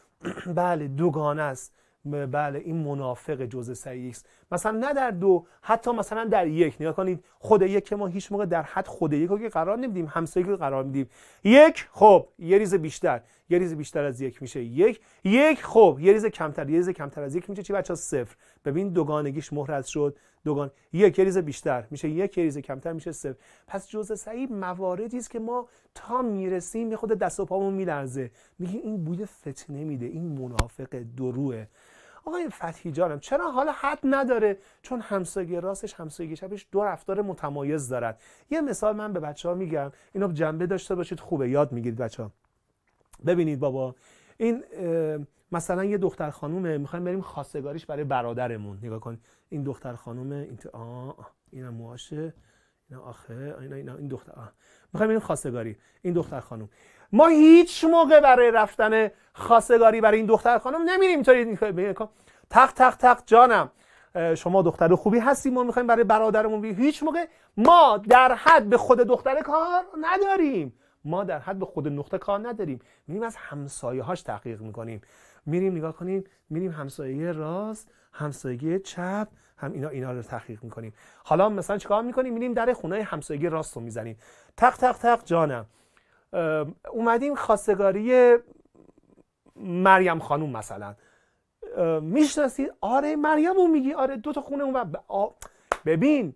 بله دوگانه است بله این منافق جزء سعی مثلا نه در دو حتی مثلا در یک نگاه کنید خود یک که ما هیچ موقع در حد خود یک که قرار نمیدیم همسایه که قرار میدیم یک خب یه ریز بیشتر یه ریز بیشتر از یک میشه یک یک خب یه ریز کمتر یه ریز کمتر از یک میشه چی بچه صفر ببین دوگانگیش مهرز شد دوگان یک ریز بیشتر میشه یک ریز کمتر میشه صفر پس جزء سعی مواردی است که ما تا میرسیم یه خود دست و پامون میلرزه میگه این بوی فتنه میده این منافق دروه آقای فتحی جانم چرا حالا حد نداره چون همسایگی راستش همسایگی شبش دو رفتار متمایز دارد یه مثال من به بچه ها میگم اینو جنبه داشته باشید خوبه یاد میگیرید بچه ها ببینید بابا این مثلا یه دختر خانومه میخوایم بریم خواستگاریش برای برادرمون نگاه کنید این دختر خانومه این آه اینم موهاشه اینا آخه اینا, این دختر آه. میخوایم بریم خواستگاری این دختر خانوم ما هیچ موقع برای رفتن خواستگاری برای این دختر خانم نمیریم اینطوری تق تق تق جانم شما دختر خوبی هستی ما میخوایم برای برادرمون بیه هیچ موقع ما در حد به خود دختر کار نداریم ما در حد به خود نقطه کار نداریم میریم از همسایه هاش تحقیق میکنیم میریم نگاه کنیم میریم همسایه راست همسایه چپ هم اینا اینا رو تحقیق میکنیم حالا مثلا چیکار میکنیم میریم در خونه همسایگی راست رو میزنیم تق تق تق جانم اومدیم خواستگاری مریم خانوم مثلا میشناسید آره مریم رو میگی آره دو تا خونه اون و ببین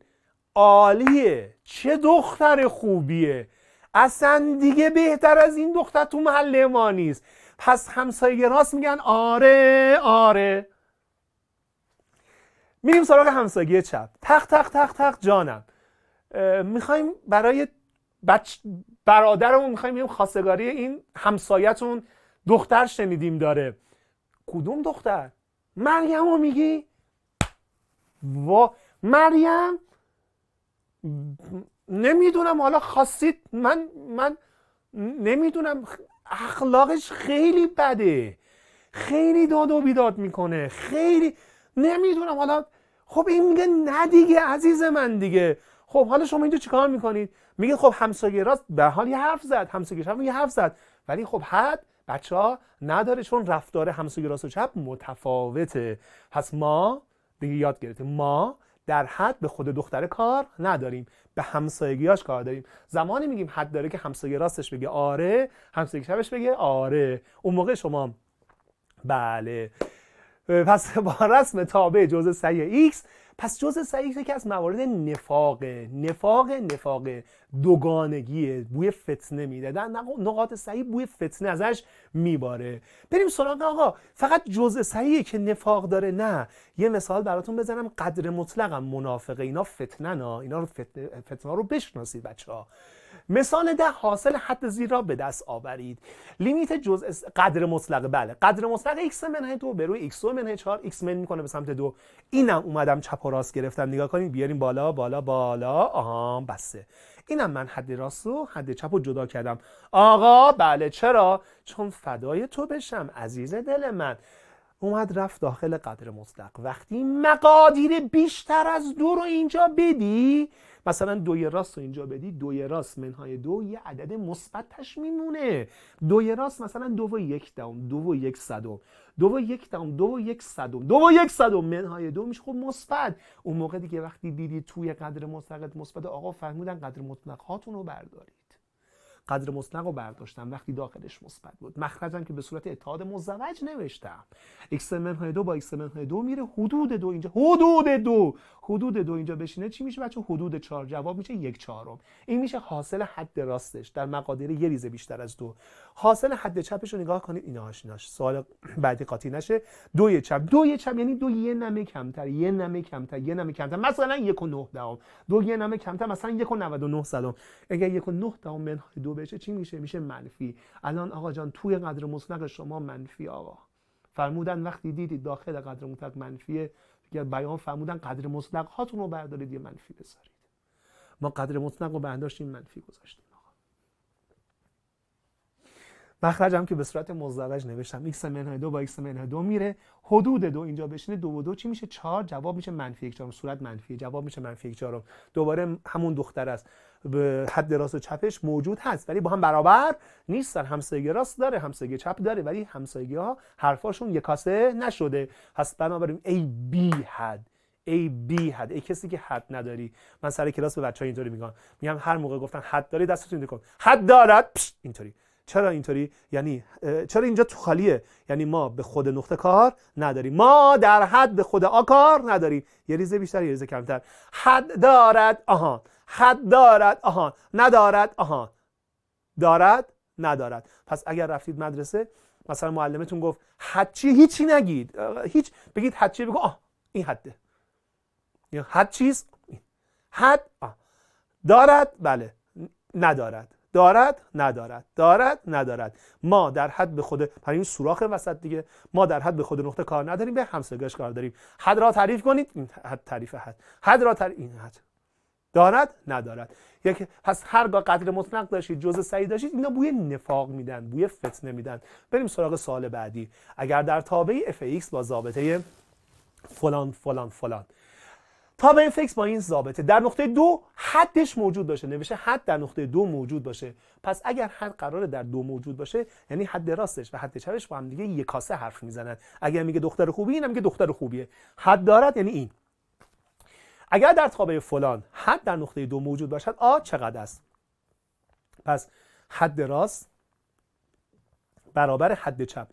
عالیه چه دختر خوبیه اصلا دیگه بهتر از این دختر تو محله ما نیست پس همسایه راست میگن آره آره میریم سراغ همسایه چپ تخت تخت تخت تخت جانم میخوایم برای بچ برادرمون میخوایم بگیم خواستگاری این همسایتون دختر شنیدیم داره کدوم دختر مریم رو میگی وا مریم نمیدونم حالا خواستید من من نمیدونم اخلاقش خیلی بده خیلی داد و بیداد میکنه خیلی نمیدونم حالا خب این میگه نه دیگه عزیز من دیگه خب حالا شما اینجا چیکار میکنید میگید خب همسایه راست به حال یه حرف زد همسایه چپ یه حرف زد ولی خب حد بچه ها نداره چون رفتار همسایه راست و چپ متفاوته پس ما دیگه یاد گرفتیم ما در حد به خود دختره کار نداریم به همسایگیاش کار داریم زمانی میگیم حد داره که همسایه راستش بگه آره همسایه شبش بگه آره اون موقع شما بله پس با رسم تابع جزء سعی x پس جزء سعی که از موارد نفاقه نفاق نفاق دوگانگیه بوی فتنه میده در نقاط سعی بوی فتنه ازش میباره بریم سراغ آقا فقط جزء سعیه که نفاق داره نه یه مثال براتون بزنم قدر مطلقم منافقه اینا فتنه نه اینا رو فتنه, فتنه رو بشناسید بچه ها مثال ده حاصل حد زیر را به دست آورید لیمیت جزء قدر مطلق بله قدر مطلق x منهای دو به روی x2 منهای 4 x من میکنه به سمت دو اینم اومدم چپ و راست گرفتم نگاه کنید بیاریم بالا بالا بالا آها بسه. اینم من حد راست و حد چپ و جدا کردم آقا بله چرا چون فدای تو بشم عزیز دل من اومد رفت داخل قدر مطلق وقتی مقادیر بیشتر از دو رو اینجا بدی مثلا دوی راست رو اینجا بدی دوی راست منهای دو یه عدد مثبتش میمونه دوی راست مثلا دو و یک دوم دو و یک صدم دو و یک دوم دو و یک صدم دو و یک صدم منهای دو میشه خب مثبت اون موقع دیگه وقتی دیدی توی قدر مطلق مثبت آقا فهمیدن قدر مطلق هاتون رو بردارید قدر مطلق رو برداشتم وقتی داخلش مثبت بود مخرجم که به صورت اتحاد مزوج نوشتم x منهای دو با x منهای دو میره حدود دو اینجا حدود دو حدود دو اینجا بشینه چی میشه بچه حدود چهار جواب میشه یک چهارم این میشه حاصل حد راستش در مقادیر یه ریزه بیشتر از دو حاصل حد چپش رو نگاه کنید اینا آشناش سوال بعد قاطی نشه دو چپ دو چپ یعنی دو یه نمه کمتر یه نمه کمتر یه نمه کمتر مثلا یک و نه دهم دو یه نمه کمتر مثلا یک و 99 سلام اگر یک و نه دهم منهای دو بشه چی میشه میشه منفی الان آقا جان توی قدر مطلق شما منفی آقا فرمودن وقتی دیدید داخل قدر مطلق منفیه بیان فرمودن قدر مطلق هاتون رو بردارید یه منفی بذارید ما قدر مطلق رو برداشتیم منفی گذاشتیم هم که به صورت مزدوج نوشتم x منهای دو با x منهای دو میره حدود دو اینجا بشینه دو و دو چی میشه چهار جواب میشه منفی یک چهارم صورت منفی جواب میشه منفی یک چهارم دوباره همون دختر است به حد راست و چپش موجود هست ولی با هم برابر نیستن همسایگی راست داره همسایگی چپ داره ولی همسایگی ها حرفاشون یکاسه نشده پس بنابراین ای بی حد ای بی حد ای کسی که حد نداری من سر کلاس به بچه‌ها اینطوری میگم میگم هر موقع گفتن حد داری دستتون کن خب، حد دارد اینطوری چرا اینطوری یعنی چرا اینجا تو خالیه یعنی ما به خود نقطه کار نداریم ما در حد به آ کار نداریم یه ریزه بیشتر یه ریزه کمتر حد دارد آها، حد دارد آها، ندارد آها، دارد ندارد پس اگر رفتید مدرسه مثلا معلمتون گفت حد چی هیچی نگید هیچ بگید حد چی بگو آه این حده یا حد چیست حد آه. دارد بله ندارد دارد ندارد دارد ندارد ما در حد به خود پر این سوراخ وسط دیگه ما در حد به خود نقطه کار نداریم به همسایگاش کار داریم حد را تعریف کنید این حد تعریف حد حد را تعریف این حد دارد ندارد یک پس هرگاه قدر مطلق داشتید جزء سعید داشتید اینا بوی نفاق میدن بوی فتنه میدن بریم سراغ سال بعدی اگر در تابع اف با ضابطه فلان فلان فلان فکس با این ضابطه در نقطه دو حدش موجود باشه نوشته حد در نقطه دو موجود باشه پس اگر حد قراره در دو موجود باشه یعنی حد راستش و حد چپش با هم دیگه یک کاسه حرف میزنن اگر میگه دختر خوبی اینم میگه دختر خوبیه حد دارد یعنی این اگر در تابع فلان حد در نقطه دو موجود باشد آ چقدر است پس حد راست برابر حد چپ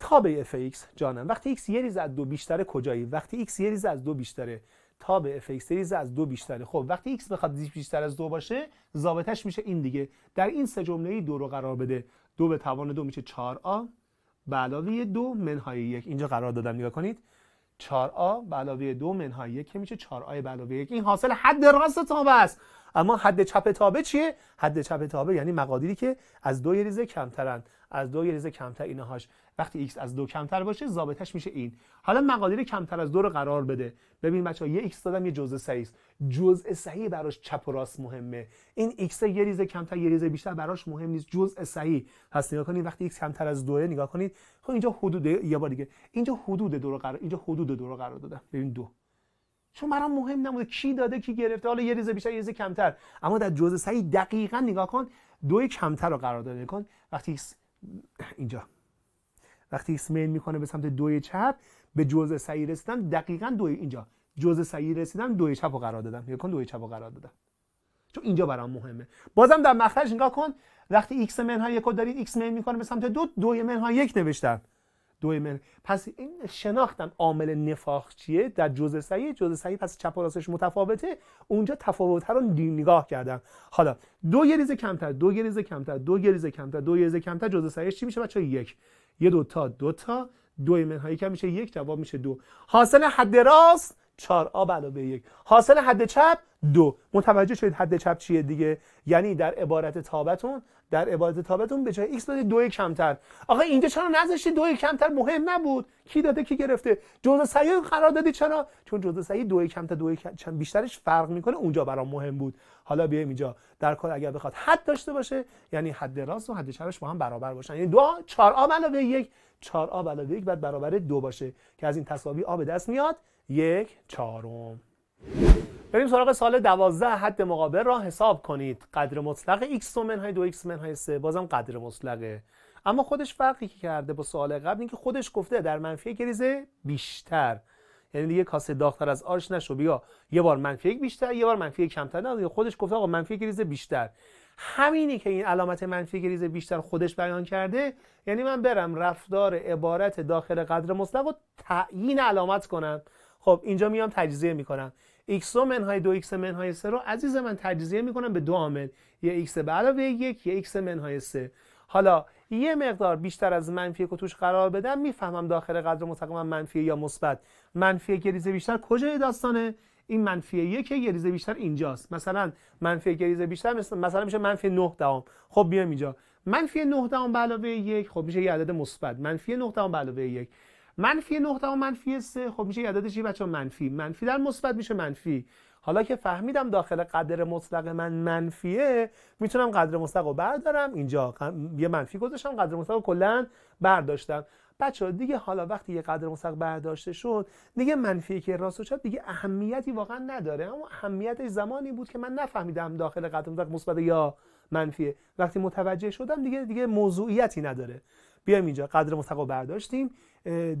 تابع اف ایکس، جانم وقتی x یه ریز از دو بیشتره کجایی وقتی x یه ریز از دو بیشتره به اف سریز از دو بیشتره خب وقتی x بخواد بیشتر از دو باشه ضابطش میشه این دیگه در این سه جمله ای دو رو قرار بده دو به توان دو میشه 4 آ به علاوه دو منهای یک اینجا قرار دادم نگاه کنید 4 آ به علاوه دو منهای یک که میشه 4a به علاوه یک این حاصل حد راست تا است اما حد چپ تابه چیه حد چپ تابه یعنی مقادیری که از دو ریزه کمترن از دو ریزه کمتر اینهاش وقتی x از دو کمتر باشه ضابطش میشه این حالا مقادیر کمتر از دو رو قرار بده ببین بچه یه x دادم یه جزء صحیح است جزء صحیح براش چپ و راست مهمه این x یه ریزه کمتر یه ریزه بیشتر براش مهم نیست جزء صحیح پس نگاه کنید وقتی x کمتر از دوه نگاه کنید خب اینجا حدود یه بار دیگه اینجا حدود دو رو قرار اینجا حدود دو رو قرار دادم ببین دو چون برام مهم نبوده کی داده کی گرفته حالا یه ریزه بیشتر یه ریزه کمتر اما در جزء سعی دقیقا نگاه کن دو کمتر رو قرار داده کن وقتی اینجا وقتی میل میکنه به سمت دوی چپ به جزء سعی رسیدن دقیقا دوی اینجا جزء سعی رسیدن دوی چپ رو قرار دادم نگاه کن دوی چپ رو قرار دادم چون اینجا برام مهمه بازم در مخرج نگاه کن وقتی x منهای یک رو دارید x میل میکنه به سمت دو دوی منهای یک نوشتم دو پس این شناختم عامل نفاق چیه در جزء صحیح جزء سعی پس چپ و راستش متفاوته اونجا تفاوت رو نگاه کردم حالا دو گریز کمتر دو گریز کمتر دو گریزه کمتر دو گریز کمتر جزء سعیش چی میشه بچه یک یه دو تا دو تا دو هایی میشه یک جواب میشه دو حاصل حد راست 4 آب علاوه یک حاصل حد چپ دو متوجه شدید حد چپ چیه دیگه یعنی در عبارت تابتون در عبارت تابتون به جای x دادید دو کمتر آقا اینجا چرا نذاشتی دو کمتر مهم نبود کی داده کی گرفته جزء صحیح قرار دادی چرا چون جزء صحیح دو کمتر دو کم بیشترش فرق میکنه اونجا برام مهم بود حالا بیایم اینجا در کار اگر بخواد حد داشته باشه یعنی حد راست و حد چپش با هم برابر باشن یعنی دو چهار آب علاوه یک چهار آب علاوه یک بعد برابر دو باشه که از این تساوی آب دست میاد یک چهارم بریم سراغ سال 12 حد مقابل را حساب کنید قدر مطلق x و منهای 2 x منهای 3 بازم قدر مطلقه اما خودش فرقی که کرده با سوال قبل اینکه خودش گفته در منفی یک ریزه بیشتر یعنی دیگه کاسه داختر از آرش نشو بیا یه بار منفی یک بیشتر یه بار منفی یک کمتر نه خودش گفته آقا منفی یک ریزه بیشتر همینی که این علامت منفی گریز بیشتر خودش بیان کرده یعنی من برم رفتار عبارت داخل قدر مطلق رو تعیین علامت کنم خب اینجا میام تجزیه میکنم x رو منهای 2 x منهای 3 رو عزیز من تجزیه میکنم به دو عامل یه x به علاوه یک یه x منهای 3 حالا یه مقدار بیشتر از منفی که توش قرار بدم میفهمم داخل قدر مطلقم منفی یا مثبت منفی گریزه بیشتر کجای داستانه این منفی یک یه بیشتر اینجاست مثلا منفی گریزه بیشتر مثلا مثلا میشه منفی 9 دهم خب بیام اینجا منفی 9 دهم به علاوه یک خب میشه یه عدد مثبت منفی 9 دهم به علاوه یک منفی 9 و منفی 3 خب میشه عددش چی بچه منفی منفی در مثبت میشه منفی حالا که فهمیدم داخل قدر مطلق من منفیه میتونم قدر مطلق رو بردارم اینجا یه منفی گذاشتم قدر مطلق رو کلا برداشتم بچه دیگه حالا وقتی یه قدر مطلق برداشته شد دیگه منفی که راست شد دیگه اهمیتی واقعا نداره اما اهمیتش زمانی بود که من نفهمیدم داخل قدر مطلق مثبت یا منفیه وقتی متوجه شدم دیگه دیگه موضوعیتی نداره بیایم اینجا قدر مطلق رو برداشتیم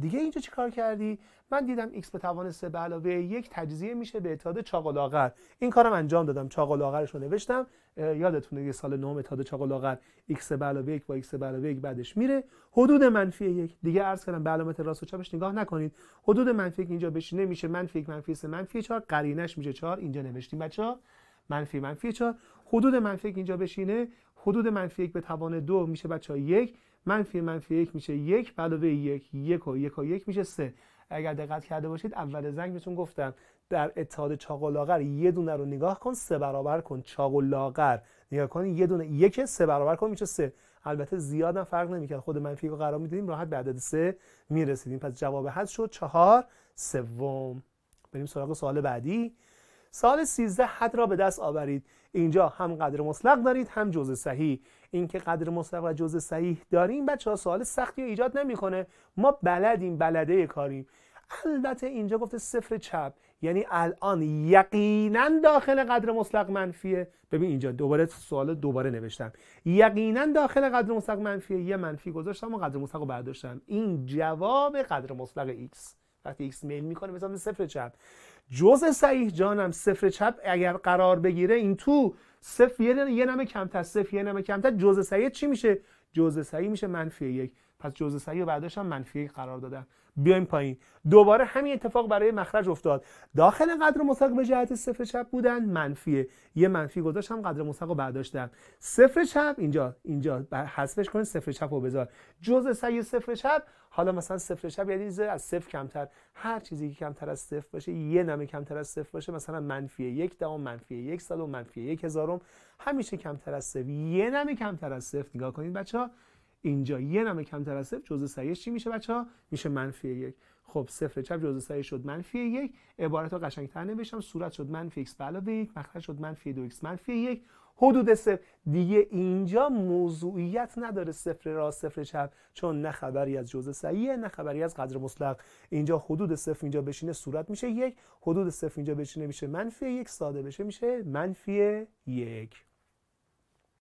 دیگه اینجا چیکار کردی من دیدم x به توان 3 به علاوه 1 تجزیه میشه به اتحاد چاقلاغر این کارم انجام دادم چاقلاغرش رو نوشتم یادتونه یه سال نهم اتحاد چاقلاغر x به علاوه 1 با x به علاوه یک بعدش میره حدود منفی 1 دیگه عرض کردم به علامت راست و چپش نگاه نکنید حدود منفی 1 اینجا بشینه میشه منفی یک منفی 3 منفی چهار قرینش میشه 4 اینجا نوشتیم بچه‌ها منفی منفی 4 حدود منفی 1 اینجا بشینه حدود منفی 1 به توان 2 میشه بچه‌ها 1 منفی منفی یک میشه یک علاوه یک یک و یک و یک میشه سه اگر دقت کرده باشید اول زنگ بهتون گفتم در اتحاد چاق و لاغر یه دونه رو نگاه کن سه برابر کن چاق و لاغر نگاه کن یه دونه یک سه برابر کن میشه سه البته زیاد هم فرق نمیکرد خود منفی رو قرار میدادیم راحت به عدد سه میرسیدیم پس جواب حد شد چهار سوم بریم سراغ سوال بعدی سال 13 حد را به دست آورید اینجا هم قدر مطلق دارید هم جزء صحیح اینکه قدر مطلق و جزء صحیح داریم بچه ها سوال سختی رو ایجاد نمیکنه ما بلدیم بلده کاریم البته اینجا گفته صفر چپ یعنی الان یقینا داخل قدر مطلق منفیه ببین اینجا دوباره سوال دوباره نوشتم یقینا داخل قدر مطلق منفیه یه منفی گذاشتم و قدر مطلق رو برداشتم این جواب قدر مطلق x وقتی x میل میکنه مثلا صفر چپ جزء صحیح جانم صفر چپ اگر قرار بگیره این تو صفر یه, یه نمه کمتر صفر یه نمه کمتر جزء صحیح چی میشه جزء صحیح میشه منفی یک پس جزء صحیح و بعدش هم منفی یک قرار دادن بیایم پایین دوباره همین اتفاق برای مخرج افتاد داخل قدر مساق به جهت صفر چپ بودن منفیه یه منفی گذاشتم قدر مساق رو برداشتم صفر چپ اینجا اینجا حذفش کنید صفر چپ رو بذار جزء سعی صفر چپ حالا مثلا صفر چپ یعنی از صفر کمتر هر چیزی که کمتر از صفر باشه یه نمه کمتر از صفر باشه مثلا منفی یک دهم منفی یک صدم منفی یک هزارم همیشه کمتر از صفر یه نمه کمتر از صفر نگاه کنید بچه اینجا یه کم کمتر از صفر جزء سریش چی میشه بچه ها میشه منفی یک خب صفر چپ جزء سریش شد منفی یک عبارت ها قشنگتر نوشتم صورت شد منفی x به علاوه یک مخرج شد منفی دو x منفی یک حدود صفر دیگه اینجا موضوعیت نداره صفر را صفر چپ چون نه خبری از جزء سعیه نه خبری از قدر مطلق اینجا حدود صفر اینجا بشینه صورت میشه یک حدود صفر اینجا بشینه میشه منفی یک ساده بشه میشه منفی یک